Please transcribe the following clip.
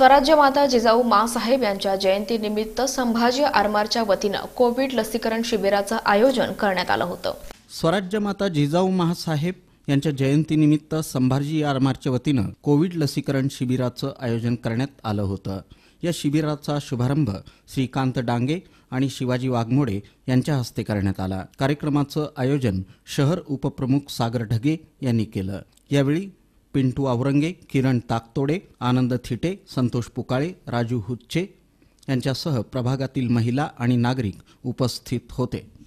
स्वराज्य माता जिजाऊ मासाहेब यांच्या जयंतीनिमित्त संभाजी आरमारच्या वतीनं कोविड लसीकरण शिबिराचं आयोजन करण्यात आलं होतं स्वराज्य माता जिजाऊ महासाहेब यांच्या जयंतीनिमित्त संभाजी आरमारच्या वतीनं कोविड लसीकरण शिबिराचं आयोजन करण्यात आलं होतं या शिबिराचा शुभारंभ श्रीकांत डांगे आणि शिवाजी वाघमोडे यांच्या हस्ते करण्यात आला कार्यक्रमाचं आयोजन शहर उपप्रमुख सागर ढगे यांनी केलं यावेळी पिंटू आवरंगे किरण ताकतोडे आनंद थिटे संतोष पुकाळे राजू हुच्चे यांच्यासह प्रभागातील महिला आणि नागरिक उपस्थित होते